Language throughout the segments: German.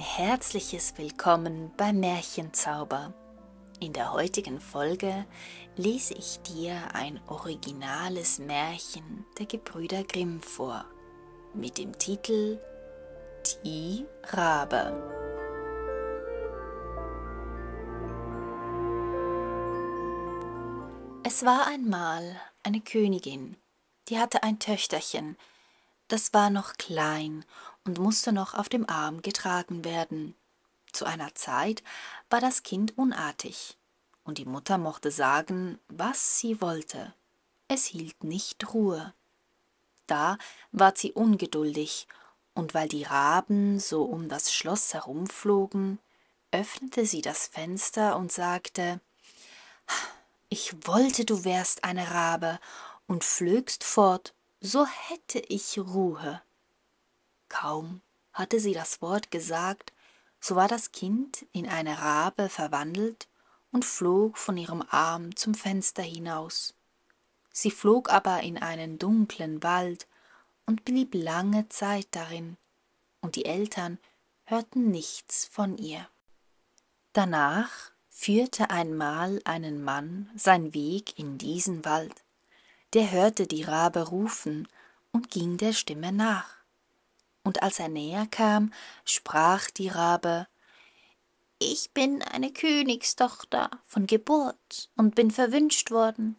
herzliches Willkommen bei Märchenzauber. In der heutigen Folge lese ich dir ein originales Märchen der Gebrüder Grimm vor, mit dem Titel Die Rabe. Es war einmal eine Königin, die hatte ein Töchterchen, das war noch klein und musste noch auf dem Arm getragen werden. Zu einer Zeit war das Kind unartig, und die Mutter mochte sagen, was sie wollte. Es hielt nicht Ruhe. Da ward sie ungeduldig, und weil die Raben so um das Schloss herumflogen, öffnete sie das Fenster und sagte Ich wollte, du wärst eine Rabe und flögst fort so hätte ich Ruhe. Kaum hatte sie das Wort gesagt, so war das Kind in eine Rabe verwandelt und flog von ihrem Arm zum Fenster hinaus. Sie flog aber in einen dunklen Wald und blieb lange Zeit darin, und die Eltern hörten nichts von ihr. Danach führte einmal einen Mann seinen Weg in diesen Wald, der hörte die Rabe rufen und ging der Stimme nach. Und als er näher kam, sprach die Rabe Ich bin eine Königstochter von Geburt und bin verwünscht worden.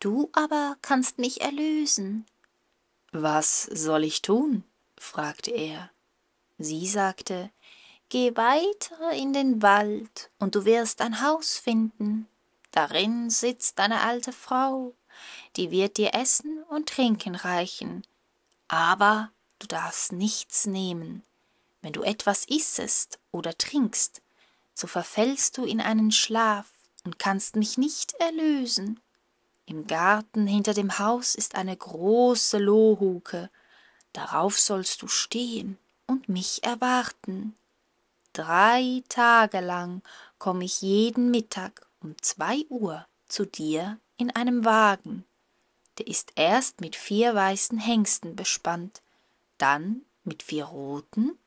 Du aber kannst mich erlösen. Was soll ich tun? fragte er. Sie sagte Geh weiter in den Wald, und du wirst ein Haus finden. Darin sitzt eine alte Frau die wird dir Essen und Trinken reichen, aber du darfst nichts nehmen. Wenn du etwas issest oder trinkst, so verfällst du in einen Schlaf und kannst mich nicht erlösen. Im Garten hinter dem Haus ist eine große Lohuke, darauf sollst du stehen und mich erwarten. Drei Tage lang komme ich jeden Mittag um zwei Uhr zu dir in einem Wagen, der ist erst mit vier weißen Hengsten bespannt, dann mit vier roten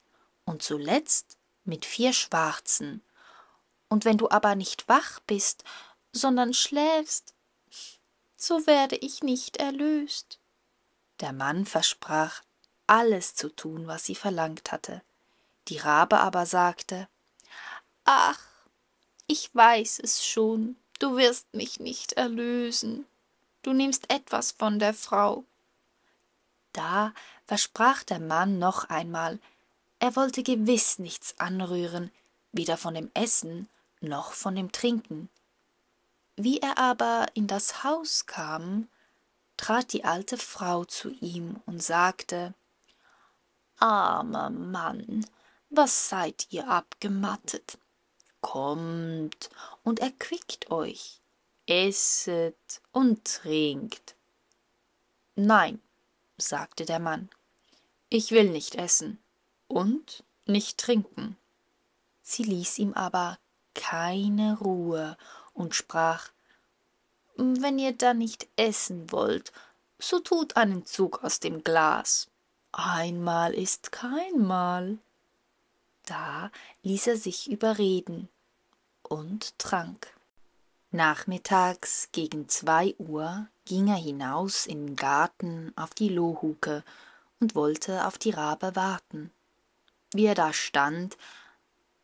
und zuletzt mit vier schwarzen. Und wenn du aber nicht wach bist, sondern schläfst, so werde ich nicht erlöst. Der Mann versprach, alles zu tun, was sie verlangt hatte. Die Rabe aber sagte, Ach, ich weiß es schon, Du wirst mich nicht erlösen, du nimmst etwas von der Frau. Da versprach der Mann noch einmal, er wollte gewiss nichts anrühren, weder von dem Essen noch von dem Trinken. Wie er aber in das Haus kam, trat die alte Frau zu ihm und sagte Armer Mann, was seid ihr abgemattet? kommt und erquickt euch, esset und trinkt. Nein, sagte der Mann, ich will nicht essen und nicht trinken. Sie ließ ihm aber keine Ruhe und sprach Wenn ihr dann nicht essen wollt, so tut einen Zug aus dem Glas. Einmal ist kein Mal. Da ließ er sich überreden und trank. Nachmittags gegen zwei Uhr ging er hinaus in den Garten auf die Lohuke und wollte auf die Rabe warten. Wie er da stand,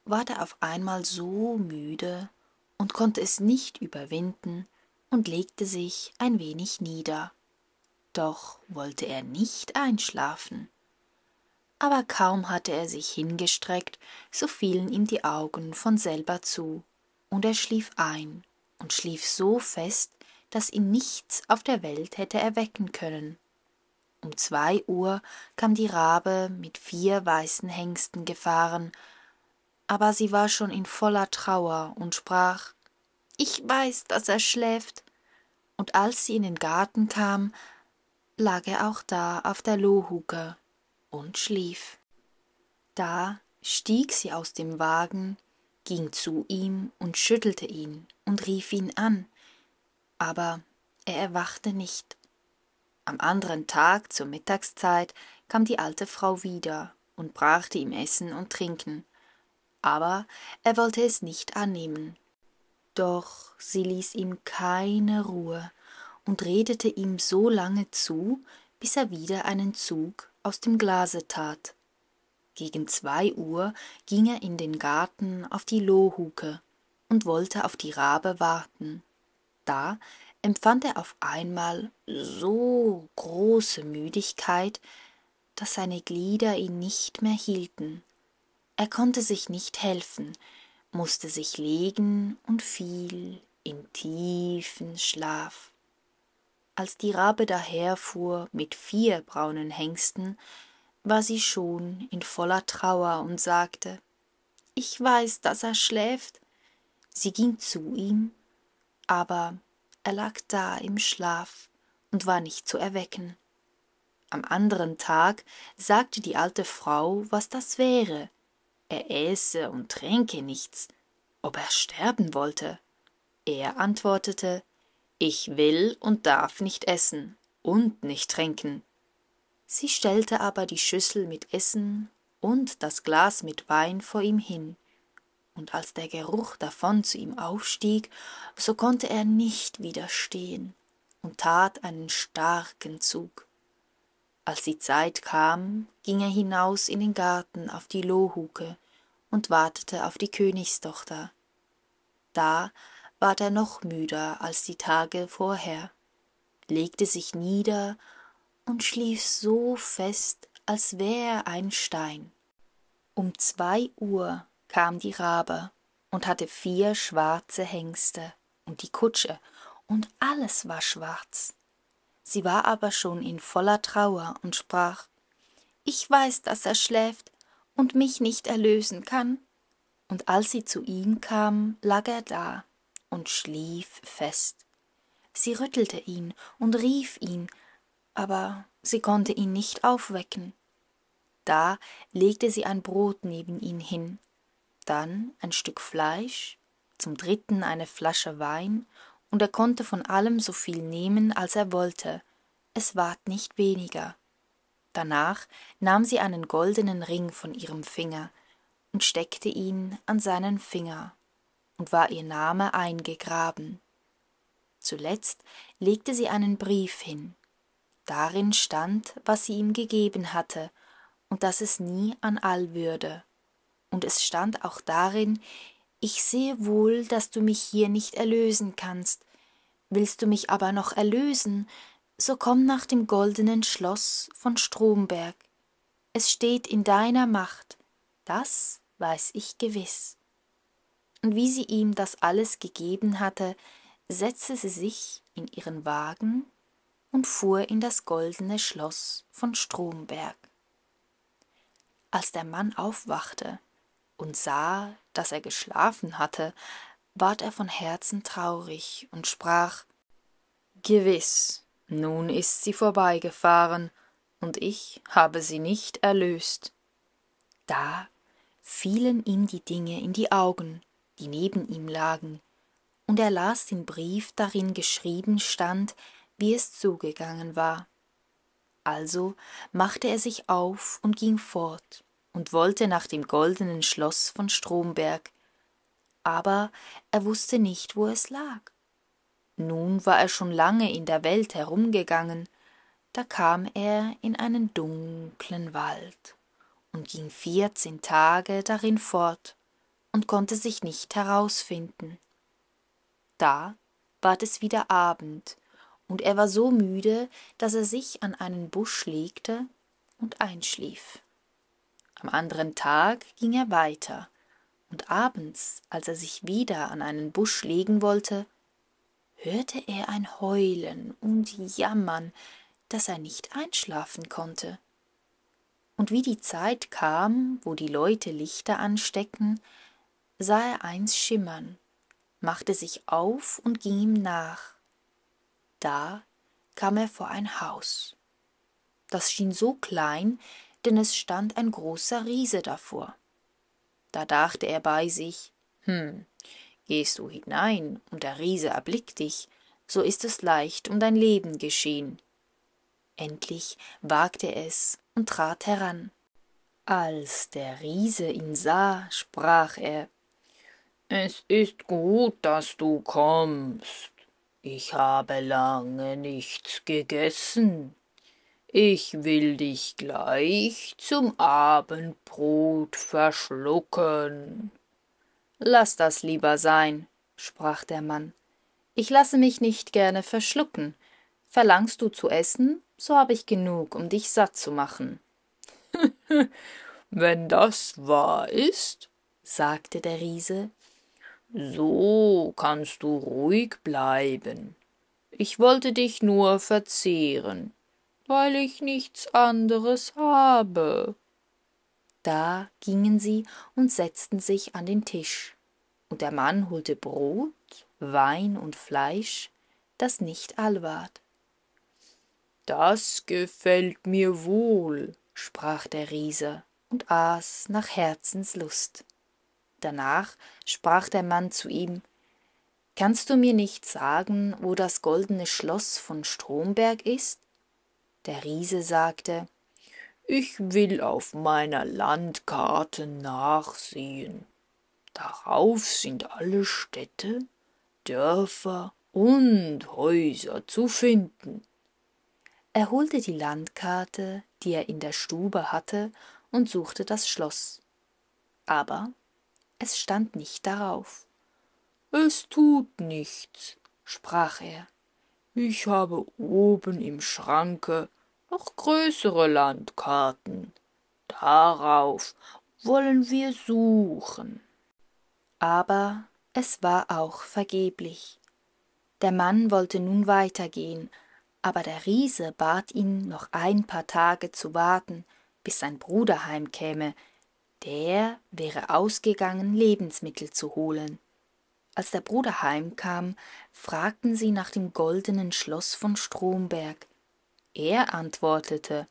ward er auf einmal so müde und konnte es nicht überwinden und legte sich ein wenig nieder. Doch wollte er nicht einschlafen. Aber kaum hatte er sich hingestreckt, so fielen ihm die Augen von selber zu und er schlief ein und schlief so fest, dass ihn nichts auf der Welt hätte erwecken können. Um zwei Uhr kam die Rabe mit vier weißen Hengsten gefahren, aber sie war schon in voller Trauer und sprach Ich weiß, dass er schläft. Und als sie in den Garten kam, lag er auch da auf der Lohuke und schlief. Da stieg sie aus dem Wagen ging zu ihm und schüttelte ihn und rief ihn an, aber er erwachte nicht. Am anderen Tag zur Mittagszeit kam die alte Frau wieder und brachte ihm Essen und Trinken, aber er wollte es nicht annehmen. Doch sie ließ ihm keine Ruhe und redete ihm so lange zu, bis er wieder einen Zug aus dem Glase tat. Gegen zwei Uhr ging er in den Garten auf die Lohuke und wollte auf die Rabe warten. Da empfand er auf einmal so große Müdigkeit, dass seine Glieder ihn nicht mehr hielten. Er konnte sich nicht helfen, musste sich legen und fiel in tiefen Schlaf. Als die Rabe daherfuhr mit vier braunen Hengsten, war sie schon in voller Trauer und sagte, ich weiß, dass er schläft. Sie ging zu ihm, aber er lag da im Schlaf und war nicht zu erwecken. Am anderen Tag sagte die alte Frau, was das wäre. Er äße und tränke nichts, ob er sterben wollte. Er antwortete, ich will und darf nicht essen und nicht trinken. Sie stellte aber die Schüssel mit Essen und das Glas mit Wein vor ihm hin, und als der Geruch davon zu ihm aufstieg, so konnte er nicht widerstehen und tat einen starken Zug. Als die Zeit kam, ging er hinaus in den Garten auf die Lohuke und wartete auf die Königstochter. Da ward er noch müder als die Tage vorher, legte sich nieder und schlief so fest, als wäre er ein Stein. Um zwei Uhr kam die Rabe und hatte vier schwarze Hengste und die Kutsche, und alles war schwarz. Sie war aber schon in voller Trauer und sprach Ich weiß, dass er schläft und mich nicht erlösen kann. Und als sie zu ihm kam, lag er da und schlief fest. Sie rüttelte ihn und rief ihn, aber sie konnte ihn nicht aufwecken. Da legte sie ein Brot neben ihn hin, dann ein Stück Fleisch, zum dritten eine Flasche Wein, und er konnte von allem so viel nehmen, als er wollte, es ward nicht weniger. Danach nahm sie einen goldenen Ring von ihrem Finger und steckte ihn an seinen Finger, und war ihr Name eingegraben. Zuletzt legte sie einen Brief hin, Darin stand, was sie ihm gegeben hatte und dass es nie an all würde. Und es stand auch darin, ich sehe wohl, dass du mich hier nicht erlösen kannst. Willst du mich aber noch erlösen, so komm nach dem goldenen Schloss von Stromberg. Es steht in deiner Macht, das weiß ich gewiss. Und wie sie ihm das alles gegeben hatte, setzte sie sich in ihren Wagen und fuhr in das goldene Schloss von Stromberg. Als der Mann aufwachte und sah, dass er geschlafen hatte, ward er von Herzen traurig und sprach Gewiss, nun ist sie vorbeigefahren, und ich habe sie nicht erlöst. Da fielen ihm die Dinge in die Augen, die neben ihm lagen, und er las den Brief darin geschrieben stand, wie es zugegangen war. Also machte er sich auf und ging fort und wollte nach dem goldenen Schloss von Stromberg, aber er wusste nicht, wo es lag. Nun war er schon lange in der Welt herumgegangen, da kam er in einen dunklen Wald und ging vierzehn Tage darin fort und konnte sich nicht herausfinden. Da ward es wieder Abend, und er war so müde, dass er sich an einen Busch legte und einschlief. Am anderen Tag ging er weiter, und abends, als er sich wieder an einen Busch legen wollte, hörte er ein Heulen und Jammern, dass er nicht einschlafen konnte. Und wie die Zeit kam, wo die Leute Lichter anstecken, sah er eins schimmern, machte sich auf und ging ihm nach, da kam er vor ein Haus. Das schien so klein, denn es stand ein großer Riese davor. Da dachte er bei sich, hm, gehst du hinein und der Riese erblickt dich, so ist es leicht um dein Leben geschehen. Endlich wagte er es und trat heran. Als der Riese ihn sah, sprach er Es ist gut, dass du kommst ich habe lange nichts gegessen. Ich will dich gleich zum Abendbrot verschlucken. Lass das lieber sein, sprach der Mann. Ich lasse mich nicht gerne verschlucken. Verlangst du zu essen, so habe ich genug, um dich satt zu machen. Wenn das wahr ist, sagte der Riese, so kannst du ruhig bleiben. Ich wollte dich nur verzehren, weil ich nichts anderes habe. Da gingen sie und setzten sich an den Tisch, und der Mann holte Brot, Wein und Fleisch, das nicht all ward. Das gefällt mir wohl, sprach der Riese und aß nach Herzenslust danach sprach der mann zu ihm kannst du mir nicht sagen wo das goldene schloß von stromberg ist der riese sagte ich will auf meiner landkarte nachsehen darauf sind alle städte dörfer und häuser zu finden er holte die landkarte die er in der stube hatte und suchte das schloß aber es stand nicht darauf. Es tut nichts, sprach er. Ich habe oben im Schranke noch größere Landkarten. Darauf wollen wir suchen. Aber es war auch vergeblich. Der Mann wollte nun weitergehen, aber der Riese bat ihn, noch ein paar Tage zu warten, bis sein Bruder heimkäme, der wäre ausgegangen, Lebensmittel zu holen. Als der Bruder heimkam, fragten sie nach dem goldenen Schloss von Stromberg. Er antwortete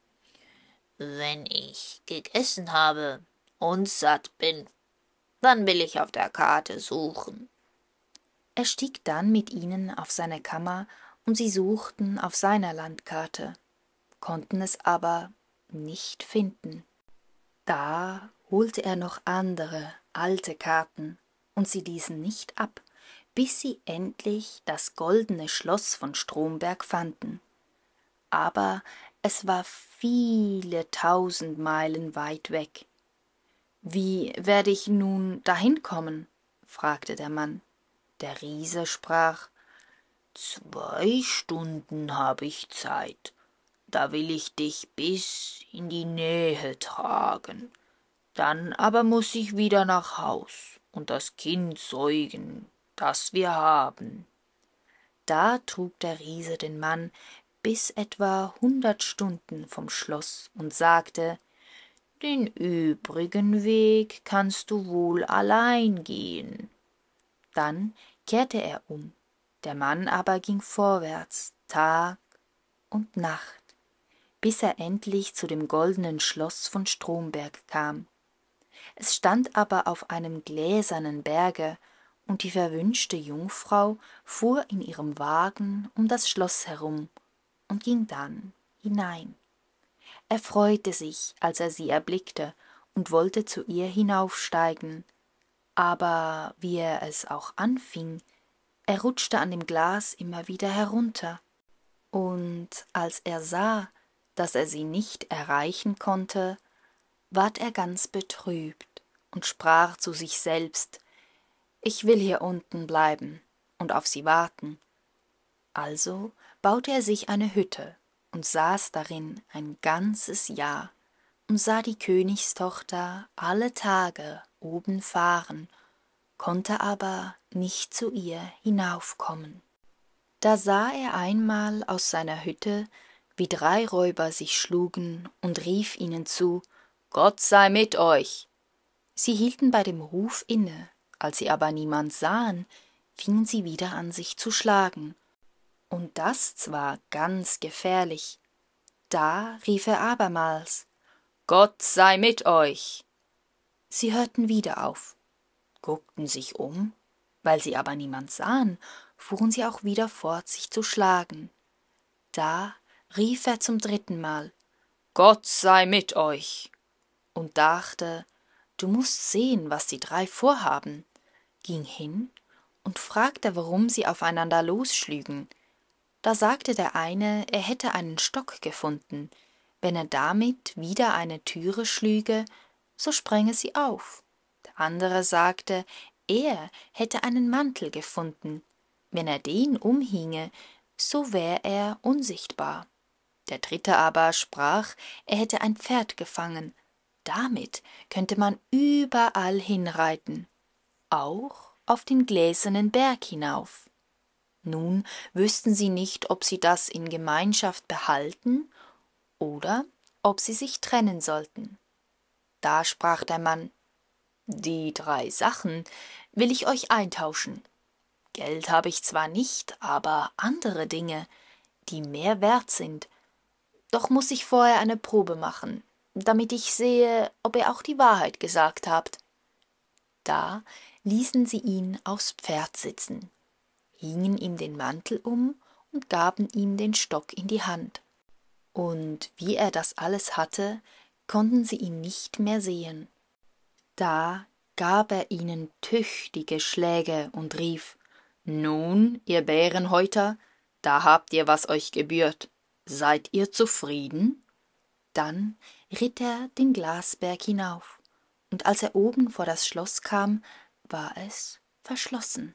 Wenn ich gegessen habe und satt bin, dann will ich auf der Karte suchen. Er stieg dann mit ihnen auf seine Kammer und sie suchten auf seiner Landkarte, konnten es aber nicht finden. Da holte er noch andere, alte Karten, und sie ließen nicht ab, bis sie endlich das goldene Schloss von Stromberg fanden. Aber es war viele tausend Meilen weit weg. Wie werde ich nun dahin kommen? fragte der Mann. Der Riese sprach Zwei Stunden habe ich Zeit, da will ich dich bis in die Nähe tragen. Dann aber muß ich wieder nach Haus und das Kind säugen, das wir haben. Da trug der Riese den Mann bis etwa hundert Stunden vom Schloss und sagte, den übrigen Weg kannst du wohl allein gehen. Dann kehrte er um, der Mann aber ging vorwärts Tag und Nacht, bis er endlich zu dem goldenen Schloss von Stromberg kam. Es stand aber auf einem gläsernen Berge, und die verwünschte Jungfrau fuhr in ihrem Wagen um das Schloss herum und ging dann hinein. Er freute sich, als er sie erblickte, und wollte zu ihr hinaufsteigen, aber wie er es auch anfing, er rutschte an dem Glas immer wieder herunter, und als er sah, dass er sie nicht erreichen konnte, ward er ganz betrübt und sprach zu sich selbst Ich will hier unten bleiben und auf sie warten. Also baute er sich eine Hütte und saß darin ein ganzes Jahr und sah die Königstochter alle Tage oben fahren, konnte aber nicht zu ihr hinaufkommen. Da sah er einmal aus seiner Hütte, wie drei Räuber sich schlugen und rief ihnen zu Gott sei mit euch. Sie hielten bei dem Ruf inne, als sie aber niemand sahen, fingen sie wieder an sich zu schlagen, und das zwar ganz gefährlich. Da rief er abermals Gott sei mit euch. Sie hörten wieder auf, guckten sich um, weil sie aber niemand sahen, fuhren sie auch wieder fort, sich zu schlagen. Da rief er zum dritten Mal Gott sei mit euch und dachte, du musst sehen, was die drei vorhaben, ging hin und fragte, warum sie aufeinander losschlügen. Da sagte der eine, er hätte einen Stock gefunden, wenn er damit wieder eine Türe schlüge, so sprenge sie auf. Der andere sagte, er hätte einen Mantel gefunden, wenn er den umhinge, so wär er unsichtbar. Der dritte aber sprach, er hätte ein Pferd gefangen, damit könnte man überall hinreiten, auch auf den gläsernen Berg hinauf. Nun wüssten sie nicht, ob sie das in Gemeinschaft behalten oder ob sie sich trennen sollten. Da sprach der Mann Die drei Sachen will ich euch eintauschen. Geld habe ich zwar nicht, aber andere Dinge, die mehr wert sind. Doch muß ich vorher eine Probe machen, damit ich sehe, ob ihr auch die Wahrheit gesagt habt. Da ließen sie ihn aufs Pferd sitzen, hingen ihm den Mantel um und gaben ihm den Stock in die Hand. Und wie er das alles hatte, konnten sie ihn nicht mehr sehen. Da gab er ihnen tüchtige Schläge und rief Nun, ihr Bärenhäuter, da habt ihr, was euch gebührt. Seid ihr zufrieden? Dann ritt er den glasberg hinauf und als er oben vor das schloß kam war es verschlossen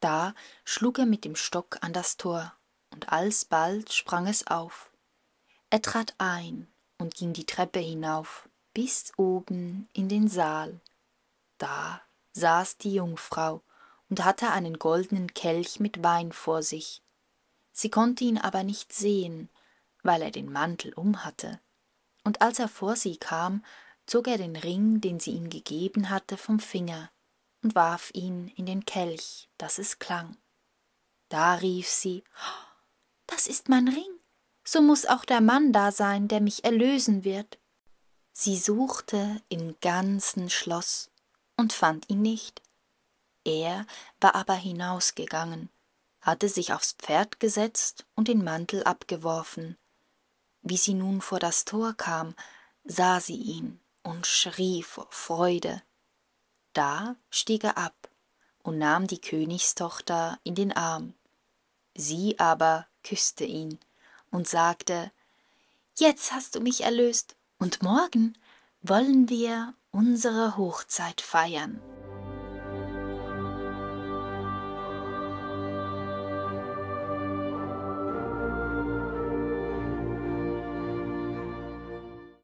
da schlug er mit dem stock an das Tor, und alsbald sprang es auf er trat ein und ging die treppe hinauf bis oben in den saal da saß die jungfrau und hatte einen goldenen kelch mit wein vor sich sie konnte ihn aber nicht sehen weil er den mantel umhatte und als er vor sie kam, zog er den Ring, den sie ihm gegeben hatte, vom Finger und warf ihn in den Kelch, daß es klang. Da rief sie Das ist mein Ring, so muß auch der Mann da sein, der mich erlösen wird. Sie suchte im ganzen Schloss und fand ihn nicht. Er war aber hinausgegangen, hatte sich aufs Pferd gesetzt und den Mantel abgeworfen wie sie nun vor das Tor kam, sah sie ihn und schrie vor Freude. Da stieg er ab und nahm die Königstochter in den Arm. Sie aber küßte ihn und sagte Jetzt hast du mich erlöst, und morgen wollen wir unsere Hochzeit feiern.